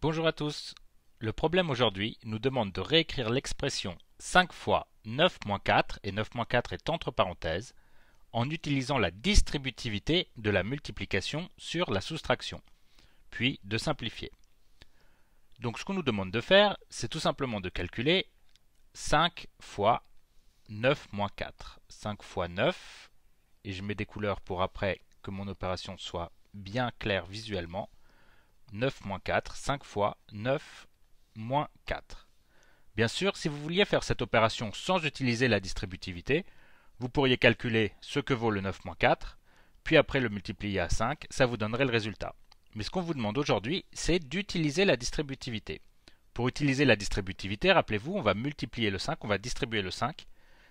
Bonjour à tous. Le problème aujourd'hui nous demande de réécrire l'expression 5 fois 9 moins 4, et 9 moins 4 est entre parenthèses, en utilisant la distributivité de la multiplication sur la soustraction, puis de simplifier. Donc ce qu'on nous demande de faire, c'est tout simplement de calculer 5 fois 9 moins 4. 5 fois 9, et je mets des couleurs pour après que mon opération soit bien claire visuellement, 9 moins 4, 5 fois 9 moins 4. Bien sûr, si vous vouliez faire cette opération sans utiliser la distributivité, vous pourriez calculer ce que vaut le 9 moins 4, puis après le multiplier à 5, ça vous donnerait le résultat. Mais ce qu'on vous demande aujourd'hui, c'est d'utiliser la distributivité. Pour utiliser la distributivité, rappelez-vous, on va multiplier le 5, on va distribuer le 5.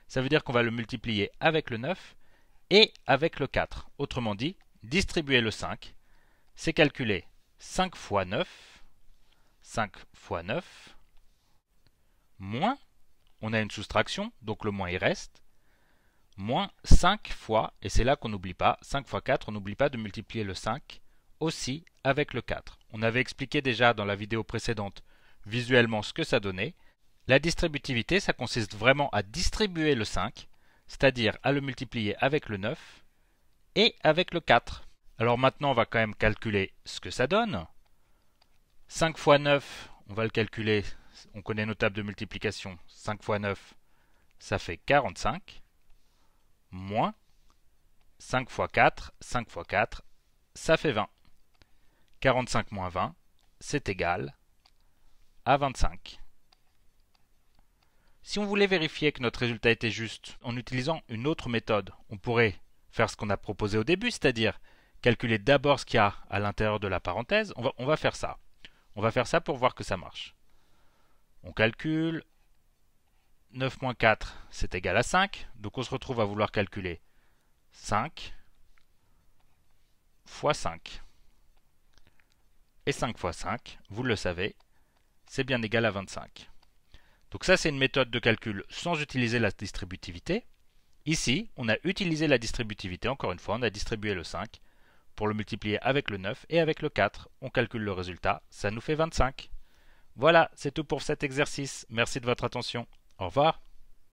Ça veut dire qu'on va le multiplier avec le 9 et avec le 4. Autrement dit, distribuer le 5, c'est calculer 5 fois 9, 5 fois 9, moins, on a une soustraction, donc le moins il reste, moins 5 fois, et c'est là qu'on n'oublie pas, 5 fois 4, on n'oublie pas de multiplier le 5 aussi avec le 4. On avait expliqué déjà dans la vidéo précédente visuellement ce que ça donnait. La distributivité, ça consiste vraiment à distribuer le 5, c'est-à-dire à le multiplier avec le 9 et avec le 4. Alors maintenant, on va quand même calculer ce que ça donne. 5 x 9, on va le calculer. On connaît nos tables de multiplication. 5 x 9, ça fait 45. Moins 5 x 4, 5 x 4, ça fait 20. 45 moins 20, c'est égal à 25. Si on voulait vérifier que notre résultat était juste en utilisant une autre méthode, on pourrait faire ce qu'on a proposé au début, c'est-à-dire calculer d'abord ce qu'il y a à l'intérieur de la parenthèse. On va, on va faire ça. On va faire ça pour voir que ça marche. On calcule. 9 moins 4, c'est égal à 5. Donc on se retrouve à vouloir calculer 5 fois 5. Et 5 fois 5, vous le savez, c'est bien égal à 25. Donc ça, c'est une méthode de calcul sans utiliser la distributivité. Ici, on a utilisé la distributivité, encore une fois, on a distribué le 5, pour le multiplier avec le 9 et avec le 4. On calcule le résultat, ça nous fait 25. Voilà, c'est tout pour cet exercice. Merci de votre attention. Au revoir.